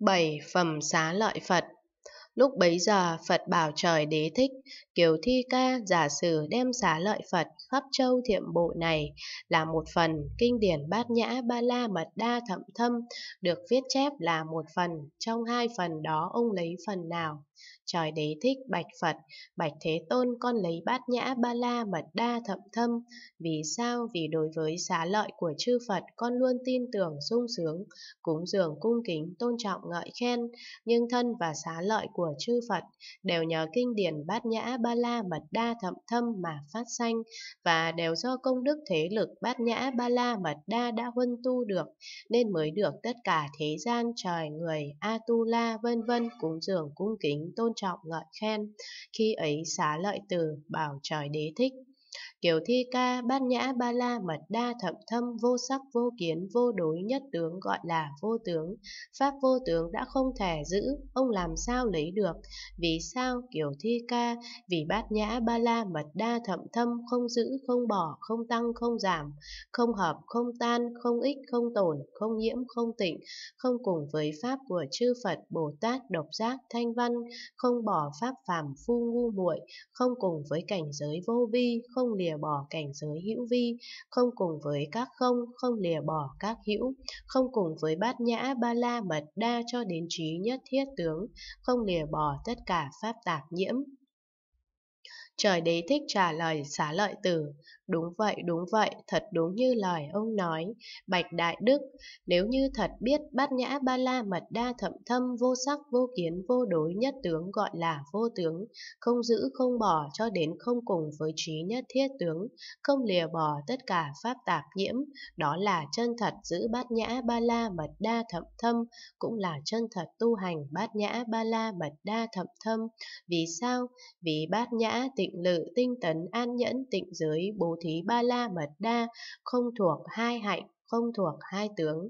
bảy Phẩm xá lợi Phật Lúc bấy giờ Phật bảo trời đế thích, Kiều Thi Ca giả sử đem xá lợi Phật khắp châu thiệm bộ này là một phần kinh điển bát nhã ba la mật đa thậm thâm, được viết chép là một phần, trong hai phần đó ông lấy phần nào? Trời đế thích bạch Phật, bạch Thế Tôn con lấy bát nhã ba la mật đa thậm thâm. Vì sao? Vì đối với xá lợi của chư Phật con luôn tin tưởng sung sướng, cúng dường cung kính tôn trọng ngợi khen. Nhưng thân và xá lợi của chư Phật đều nhờ kinh điển bát nhã ba la mật đa thậm thâm mà phát sanh và đều do công đức thế lực bát nhã ba la mật đa đã huân tu được nên mới được tất cả thế gian trời người Atula vân vân cúng dường cung kính tôn trọng ngợi khen khi ấy xá lợi từ bảo trời đế thích Kiểu thi ca bát nhã ba la mật đa thậm thâm vô sắc vô kiến vô đối nhất tướng gọi là vô tướng. Pháp vô tướng đã không thể giữ, ông làm sao lấy được? Vì sao kiểu thi ca? Vì bát nhã ba la mật đa thậm thâm không giữ, không bỏ, không tăng, không giảm, không hợp, không tan, không ích, không tổn, không nhiễm, không tịnh, không cùng với pháp của chư Phật, Bồ Tát, độc giác, thanh văn, không bỏ pháp phàm phu ngu muội, không cùng với cảnh giới vô vi, không liền lìa bỏ cảnh giới hữu vi, không cùng với các không, không lìa bỏ các hữu, không cùng với bát nhã ba la mật đa cho đến trí nhất thiết tướng, không lìa bỏ tất cả pháp tạp nhiễm, Trời đế thích trả lời xá lợi tử, đúng vậy, đúng vậy, thật đúng như lời ông nói, bạch đại đức, nếu như thật biết bát nhã ba la mật đa thậm thâm vô sắc vô kiến vô đối nhất tướng gọi là vô tướng, không giữ không bỏ cho đến không cùng với trí nhất thiết tướng, không lìa bỏ tất cả pháp tạp nhiễm, đó là chân thật giữ bát nhã ba la mật đa thậm thâm, cũng là chân thật tu hành bát nhã ba la mật đa thậm thâm. Vì sao? Vì bát nhã tịnh tịnh lự, tinh tấn, an nhẫn, tịnh giới, bố thí ba la mật đa, không thuộc hai hạnh, không thuộc hai tướng.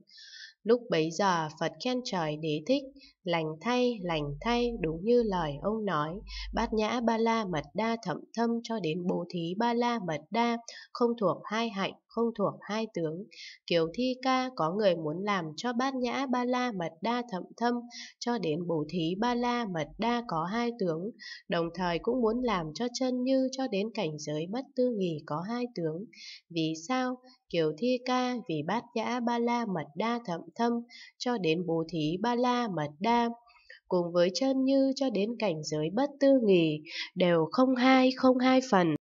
Lúc bấy giờ Phật khen trời đế thích, lành thay, lành thay, đúng như lời ông nói, bát nhã ba la mật đa thậm thâm cho đến bố thí ba la mật đa, không thuộc hai hạnh, không thuộc hai tướng. Kiều thi ca có người muốn làm cho bát nhã ba la mật đa thậm thâm cho đến bố thí ba la mật đa có hai tướng, đồng thời cũng muốn làm cho chân như cho đến cảnh giới bất tư nghỉ có hai tướng. Vì sao? Kiều thi ca vì bát nhã ba la mật đa thậm thâm cho đến bố thí ba la mật đa cùng với chân như cho đến cảnh giới bất tư nghì đều không hai không hai phần